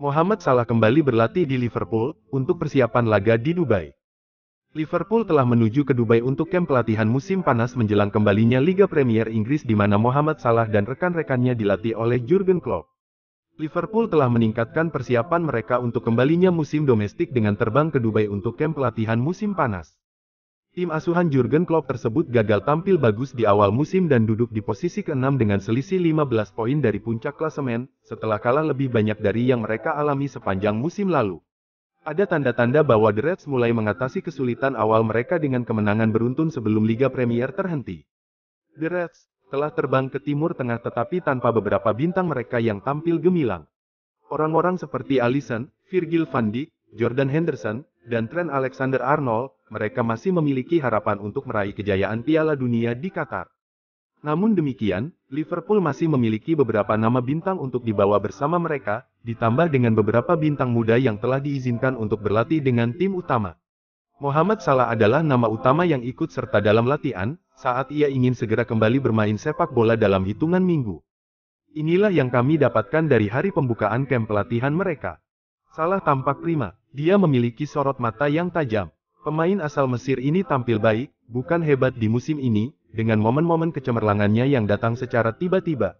Mohamed Salah kembali berlatih di Liverpool untuk persiapan laga di Dubai. Liverpool telah menuju ke Dubai untuk kamp pelatihan musim panas menjelang kembalinya Liga Premier Inggris di mana Mohamed Salah dan rekan-rekannya dilatih oleh Jurgen Klopp. Liverpool telah meningkatkan persiapan mereka untuk kembalinya musim domestik dengan terbang ke Dubai untuk kamp pelatihan musim panas. Tim asuhan Jurgen Klopp tersebut gagal tampil bagus di awal musim dan duduk di posisi ke-6 dengan selisih 15 poin dari puncak klasemen, setelah kalah lebih banyak dari yang mereka alami sepanjang musim lalu. Ada tanda-tanda bahwa The Reds mulai mengatasi kesulitan awal mereka dengan kemenangan beruntun sebelum Liga Premier terhenti. The Reds telah terbang ke Timur Tengah tetapi tanpa beberapa bintang mereka yang tampil gemilang. Orang-orang seperti Alisson, Virgil van Dijk, Jordan Henderson, dan Trent Alexander-Arnold mereka masih memiliki harapan untuk meraih kejayaan Piala Dunia di Qatar. Namun demikian, Liverpool masih memiliki beberapa nama bintang untuk dibawa bersama mereka, ditambah dengan beberapa bintang muda yang telah diizinkan untuk berlatih dengan tim utama. Mohamed Salah adalah nama utama yang ikut serta dalam latihan, saat ia ingin segera kembali bermain sepak bola dalam hitungan minggu. Inilah yang kami dapatkan dari hari pembukaan kamp pelatihan mereka. Salah tampak prima, dia memiliki sorot mata yang tajam. Pemain asal Mesir ini tampil baik, bukan hebat di musim ini, dengan momen-momen kecemerlangannya yang datang secara tiba-tiba.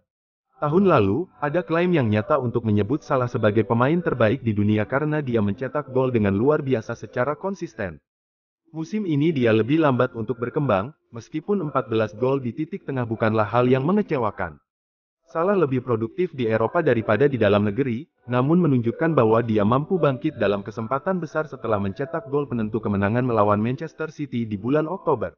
Tahun lalu, ada klaim yang nyata untuk menyebut Salah sebagai pemain terbaik di dunia karena dia mencetak gol dengan luar biasa secara konsisten. Musim ini dia lebih lambat untuk berkembang, meskipun 14 gol di titik tengah bukanlah hal yang mengecewakan. Salah lebih produktif di Eropa daripada di dalam negeri, namun menunjukkan bahwa dia mampu bangkit dalam kesempatan besar setelah mencetak gol penentu kemenangan melawan Manchester City di bulan Oktober.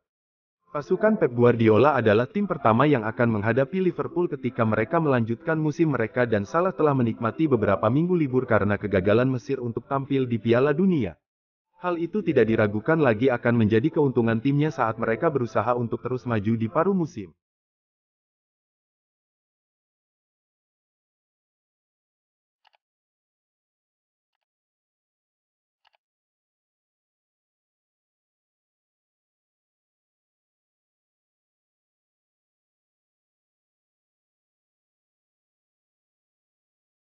Pasukan Pep Guardiola adalah tim pertama yang akan menghadapi Liverpool ketika mereka melanjutkan musim mereka dan Salah telah menikmati beberapa minggu libur karena kegagalan Mesir untuk tampil di Piala Dunia. Hal itu tidak diragukan lagi akan menjadi keuntungan timnya saat mereka berusaha untuk terus maju di paruh musim.